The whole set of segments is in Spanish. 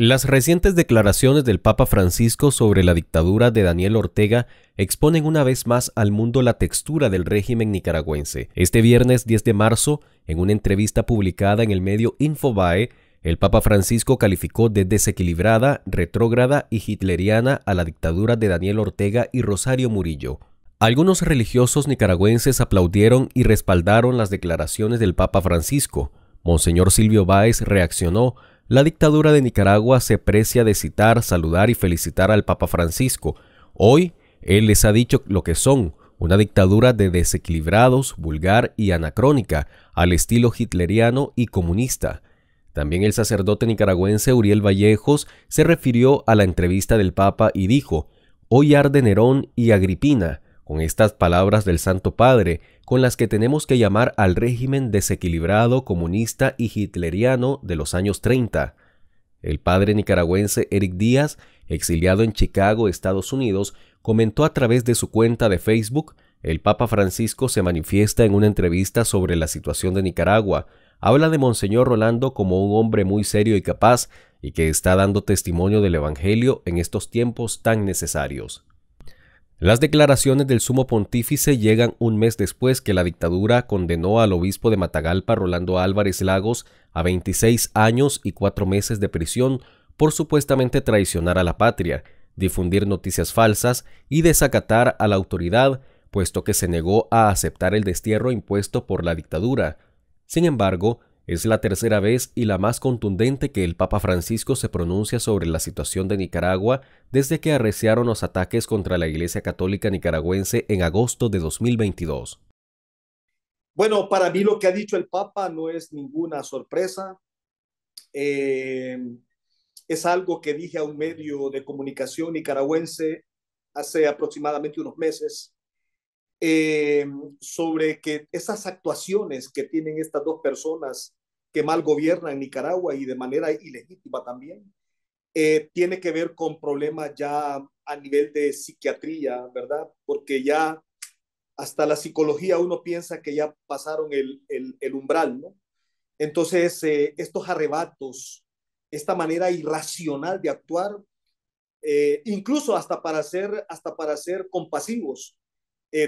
Las recientes declaraciones del Papa Francisco sobre la dictadura de Daniel Ortega exponen una vez más al mundo la textura del régimen nicaragüense. Este viernes 10 de marzo, en una entrevista publicada en el medio Infobae, el Papa Francisco calificó de desequilibrada, retrógrada y hitleriana a la dictadura de Daniel Ortega y Rosario Murillo. Algunos religiosos nicaragüenses aplaudieron y respaldaron las declaraciones del Papa Francisco. Monseñor Silvio Báez reaccionó la dictadura de Nicaragua se precia de citar, saludar y felicitar al Papa Francisco. Hoy, él les ha dicho lo que son, una dictadura de desequilibrados, vulgar y anacrónica, al estilo hitleriano y comunista. También el sacerdote nicaragüense Uriel Vallejos se refirió a la entrevista del Papa y dijo, Hoy arde Nerón y Agripina, con estas palabras del Santo Padre, con las que tenemos que llamar al régimen desequilibrado, comunista y hitleriano de los años 30. El padre nicaragüense Eric Díaz, exiliado en Chicago, Estados Unidos, comentó a través de su cuenta de Facebook, el Papa Francisco se manifiesta en una entrevista sobre la situación de Nicaragua, habla de Monseñor Rolando como un hombre muy serio y capaz, y que está dando testimonio del Evangelio en estos tiempos tan necesarios. Las declaraciones del sumo pontífice llegan un mes después que la dictadura condenó al obispo de Matagalpa Rolando Álvarez Lagos a 26 años y cuatro meses de prisión por supuestamente traicionar a la patria, difundir noticias falsas y desacatar a la autoridad, puesto que se negó a aceptar el destierro impuesto por la dictadura. Sin embargo, es la tercera vez y la más contundente que el Papa Francisco se pronuncia sobre la situación de Nicaragua desde que arreciaron los ataques contra la Iglesia Católica Nicaragüense en agosto de 2022. Bueno, para mí lo que ha dicho el Papa no es ninguna sorpresa. Eh, es algo que dije a un medio de comunicación nicaragüense hace aproximadamente unos meses. Eh, sobre que esas actuaciones que tienen estas dos personas mal gobierna en Nicaragua y de manera ilegítima también. Eh, tiene que ver con problemas ya a nivel de psiquiatría, ¿verdad? Porque ya hasta la psicología uno piensa que ya pasaron el, umbral, ¿no? Entonces, eh, estos arrebatos, esta manera irracional de actuar, eh, incluso hasta para ser, hasta para ser compasivos,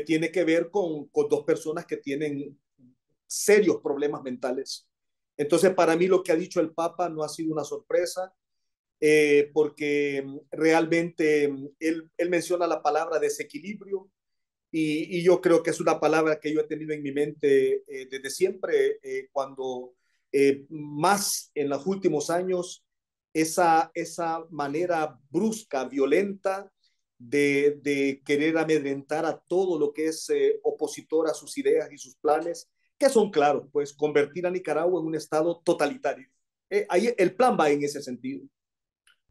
tiene que ver con, con dos personas que tienen serios problemas mentales entonces, para mí lo que ha dicho el Papa no ha sido una sorpresa, eh, porque mm, realmente mm, él, menciona la palabra desequilibrio y, yo creo que es una palabra que yo he tenido en mi mente eh, desde siempre, eh, cuando más en los últimos años esa, esa manera brusca, violenta de querer amedrentar a todo lo que es opositor a sus ideas y sus planes que son claros, pues convertir a Nicaragua en un Estado totalitario. Eh, ahí el plan va en ese sentido.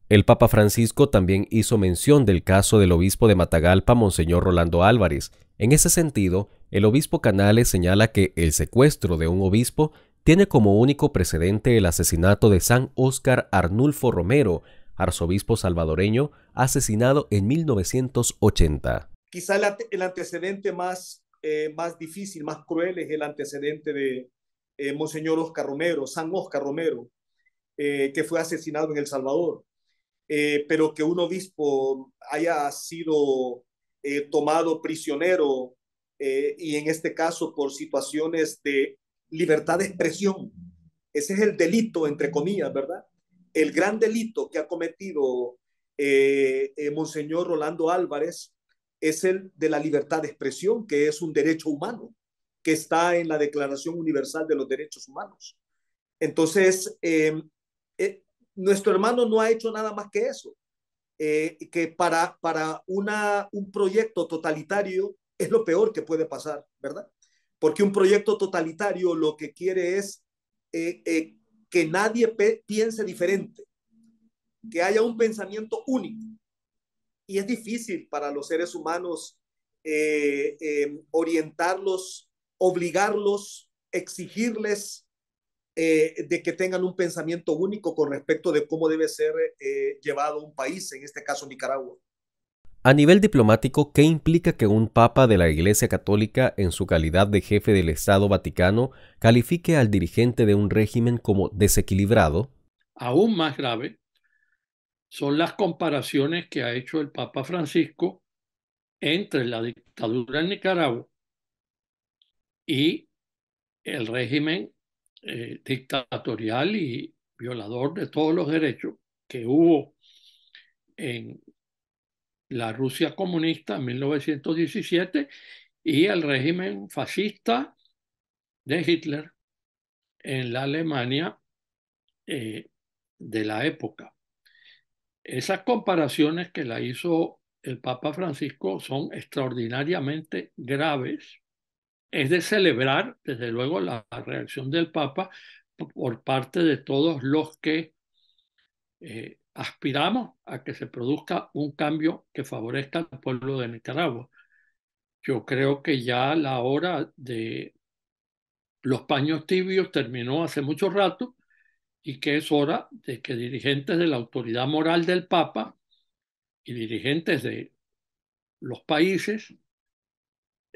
El Papa Francisco también hizo mención del caso del obispo de Matagalpa, Monseñor Rolando Álvarez. En ese sentido, el obispo Canales señala que el secuestro de un obispo tiene como único precedente el asesinato de San Óscar Arnulfo Romero, arzobispo salvadoreño, asesinado en 1980. Quizá el antecedente más eh, más difícil, más cruel es el antecedente de eh, Monseñor Oscar Romero, San Oscar Romero, eh, que fue asesinado en El Salvador. pero que un obispo haya sido tomado prisionero y en este caso por situaciones de libertad de expresión. Ese es el delito, entre comillas, ¿verdad? El gran delito que ha cometido Monseñor Rolando Álvarez es el de la libertad de expresión, que es un derecho humano, que está en la Declaración Universal de los Derechos Humanos. Entonces, em, eh, nuestro hermano no ha hecho nada más que eso, eh, que para, para una, un proyecto totalitario es lo peor que puede pasar, ¿verdad? Porque un proyecto totalitario lo que quiere es eh, que nadie piense diferente, que haya un pensamiento único y es difícil para los seres humanos eh, em, orientarlos, obligarlos, exigirles eh, de que tengan un pensamiento único con respecto de cómo debe ser eh, llevado un país, en este caso Nicaragua. A nivel diplomático, ¿qué implica que un papa de la Iglesia Católica, en su calidad de jefe del Estado Vaticano, califique al dirigente de un régimen como desequilibrado? Aún más grave son las comparaciones que ha hecho el Papa Francisco entre la dictadura en Nicaragua y el régimen eh, dictatorial y violador de todos los derechos que hubo en la Rusia comunista en 1917 y el régimen fascista de Hitler en la Alemania eh, de la época. Esas comparaciones que la hizo el Papa Francisco son extraordinariamente graves. Es de celebrar, desde luego, la reacción del Papa por parte de todos los que eh, aspiramos a que se produzca un cambio que favorezca al pueblo de Nicaragua. Yo creo que ya la hora de los paños tibios terminó hace mucho rato y que es hora de que dirigentes de la autoridad moral del Papa y dirigentes de los países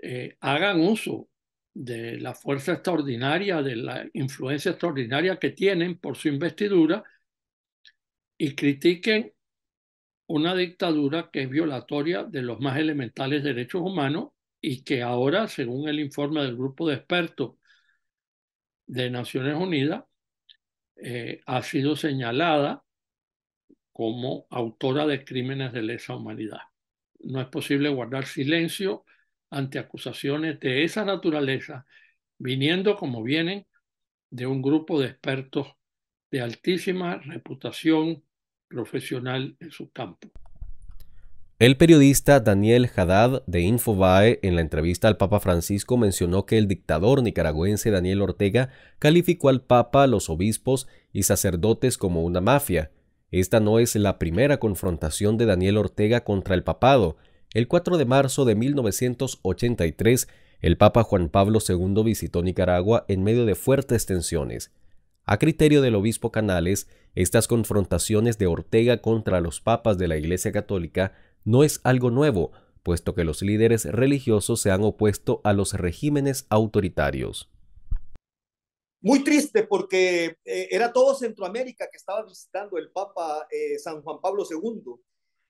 eh, hagan uso de la fuerza extraordinaria, de la influencia extraordinaria que tienen por su investidura y critiquen una dictadura que es violatoria de los más elementales derechos humanos y que ahora, según el informe del grupo de expertos de Naciones Unidas, eh, ha sido señalada como autora de crímenes de lesa humanidad. No es posible guardar silencio ante acusaciones de esa naturaleza, viniendo como vienen de un grupo de expertos de altísima reputación profesional en su campo. El periodista Daniel Haddad de Infobae en la entrevista al Papa Francisco mencionó que el dictador nicaragüense Daniel Ortega calificó al Papa, los obispos y sacerdotes como una mafia. Esta no es la primera confrontación de Daniel Ortega contra el papado. El 4 de marzo de 1983, el Papa Juan Pablo II visitó Nicaragua en medio de fuertes tensiones. A criterio del obispo Canales, estas confrontaciones de Ortega contra los papas de la Iglesia Católica no es algo nuevo, puesto que los líderes religiosos se han opuesto a los regímenes autoritarios. Muy triste porque eh, era todo Centroamérica que estaba visitando el Papa eh, San Juan Pablo II.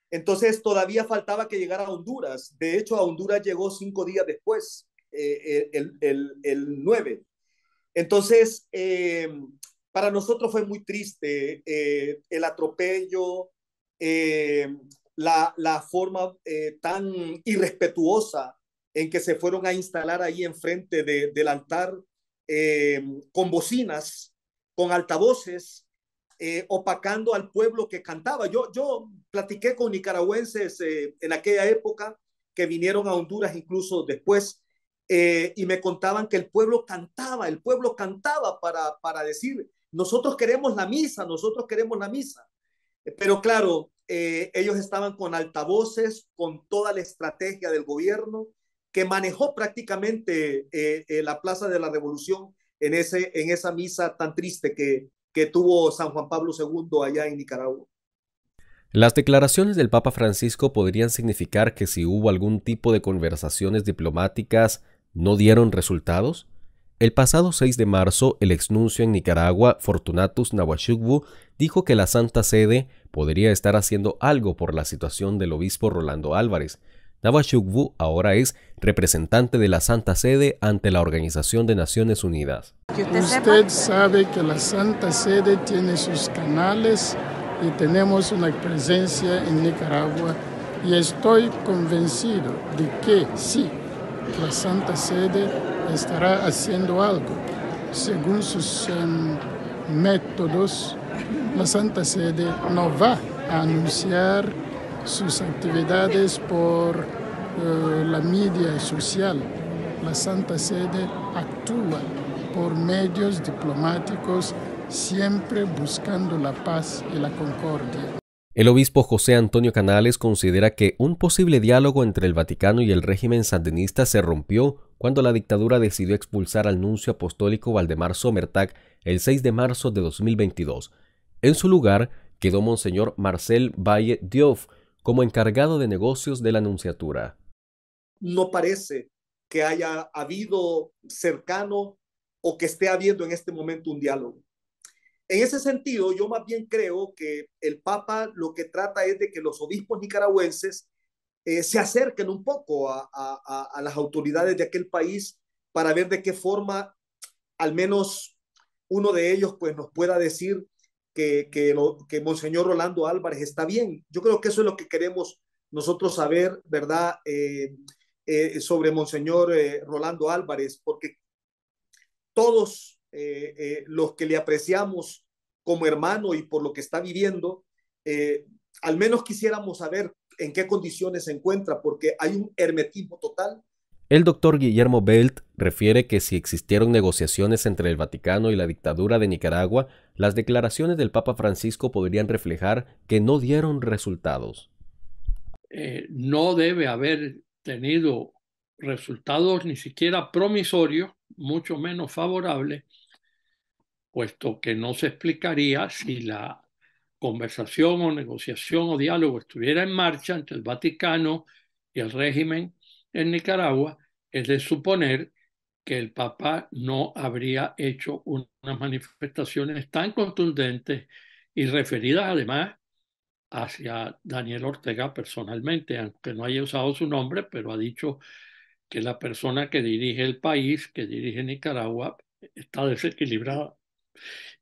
Entonces todavía faltaba que llegara a Honduras. De hecho, a Honduras llegó cinco días después, eh, el, 9. Entonces, para nosotros fue muy triste el atropello, eh, la, forma eh, tan irrespetuosa en que se fueron a instalar ahí enfrente de, del altar eh, con bocinas, con altavoces, eh, opacando al pueblo que cantaba. Yo, yo platiqué con nicaragüenses en aquella época que vinieron a Honduras incluso después y me contaban que el pueblo cantaba, el pueblo cantaba para, para decir, nosotros queremos la misa, nosotros queremos la misa. Pero claro, eh, ellos estaban con altavoces, con toda la estrategia del gobierno que manejó prácticamente eh, eh, la Plaza de la Revolución en, ese, en esa misa tan triste que, que tuvo San Juan Pablo II allá en Nicaragua. Las declaraciones del Papa Francisco podrían significar que si hubo algún tipo de conversaciones diplomáticas, ¿no dieron resultados? El pasado 6 de marzo, el exnuncio en Nicaragua, Fortunatus Nawashugbu, dijo que la Santa Sede podría estar haciendo algo por la situación del obispo Rolando Álvarez. Nawashugbu ahora es representante de la Santa Sede ante la Organización de Naciones Unidas. Usted sabe que la Santa Sede tiene sus canales y tenemos una presencia en Nicaragua y estoy convencido de que sí, la Santa Sede estará haciendo algo. Según sus em, métodos, la Santa Sede no va a anunciar sus actividades por eh, la media social. La Santa Sede actúa por medios diplomáticos, siempre buscando la paz y la concordia. El obispo José Antonio Canales considera que un posible diálogo entre el Vaticano y el régimen sandinista se rompió cuando la dictadura decidió expulsar al nuncio apostólico Valdemar Somertag el 6 de marzo de 2022. En su lugar quedó Monseñor Marcel Valle Dioff como encargado de negocios de la nunciatura. No parece que haya habido cercano o que esté habiendo en este momento un diálogo. En ese sentido, yo más bien creo que el Papa lo que trata es de que los obispos nicaragüenses eh, se acerquen un poco a, las autoridades de aquel país para ver de qué forma al menos uno de ellos pues nos pueda decir que, lo, Monseñor Rolando Álvarez está bien. Yo creo que eso es lo que queremos nosotros saber, ¿verdad? Eh, eh, sobre Monseñor Rolando Álvarez, porque todos eh, eh, los que le apreciamos como hermano y por lo que está viviendo, eh, al menos quisiéramos saber en qué condiciones se encuentra, porque hay un hermetismo total. El doctor Guillermo Belt refiere que si existieron negociaciones entre el Vaticano y la dictadura de Nicaragua, las declaraciones del Papa Francisco podrían reflejar que no dieron resultados. no debe haber tenido resultados ni siquiera promisorios, mucho menos favorables, puesto que no se explicaría si la conversación o negociación o diálogo estuviera en marcha entre el Vaticano y el régimen en Nicaragua, es de suponer que el Papa no habría hecho unas manifestaciones tan contundentes y referidas además hacia Daniel Ortega personalmente, aunque no haya usado su nombre, pero ha dicho que la persona que dirige el país, que dirige Nicaragua, está desequilibrada.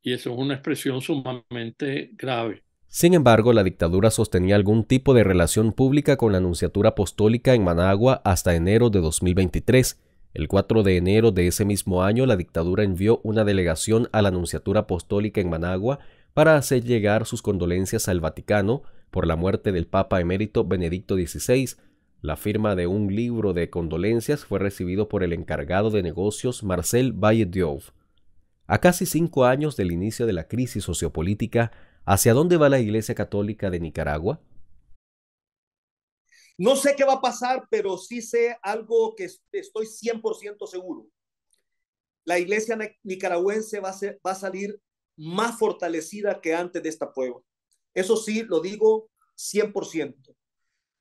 Y eso es una expresión sumamente grave. Sin embargo, la dictadura sostenía algún tipo de relación pública con la Anunciatura Apostólica en Managua hasta enero de 2023. El 4 de enero de ese mismo año, la dictadura envió una delegación a la Anunciatura Apostólica en Managua para hacer llegar sus condolencias al Vaticano por la muerte del Papa emérito Benedicto XVI. La firma de un libro de condolencias fue recibido por el encargado de negocios Marcel Valle a casi cinco años del inicio de la crisis sociopolítica, ¿hacia dónde va la Iglesia Católica de Nicaragua? No sé qué va a pasar, pero sí sé algo que estoy 100% seguro. La iglesia nicaragüense va a, salir más fortalecida que antes de esta prueba. Eso sí, lo digo 100%.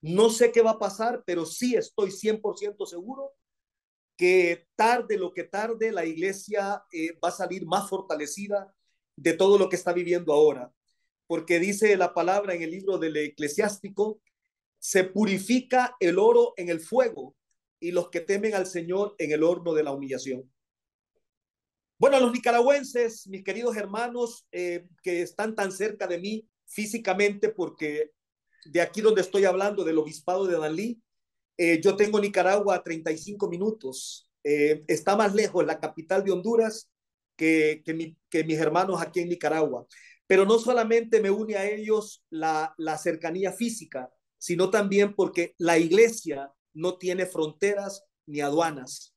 No sé qué va a pasar, pero sí estoy 100% seguro que tarde lo que tarde la iglesia eh, va a salir más fortalecida de todo lo que está viviendo ahora, porque dice la palabra en el libro del eclesiástico, se purifica el oro en el fuego y los que temen al Señor en el horno de la humillación. Bueno, los nicaragüenses, mis queridos hermanos, eh, que están tan cerca de mí físicamente, porque de aquí donde estoy hablando, del obispado de Danlí, eh, yo tengo Nicaragua a 35 minutos. Eh, está más lejos la capital de Honduras que, mis hermanos aquí en Nicaragua. Pero no solamente me une a ellos la, la cercanía física, sino también porque la iglesia no tiene fronteras ni aduanas.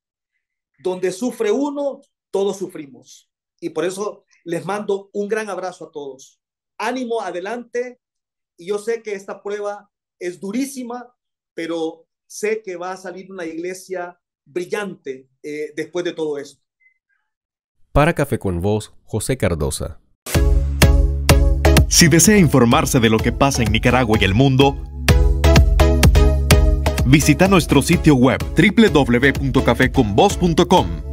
Donde sufre uno, todos sufrimos. Y por eso les mando un gran abrazo a todos. Ánimo, adelante. Y yo sé que esta prueba es durísima, pero sé que va a salir una iglesia brillante eh, después de todo esto. Para Café con Voz José Cardosa. Si desea informarse de lo que pasa en Nicaragua y el mundo, visita nuestro sitio web www.cafeconvoz.com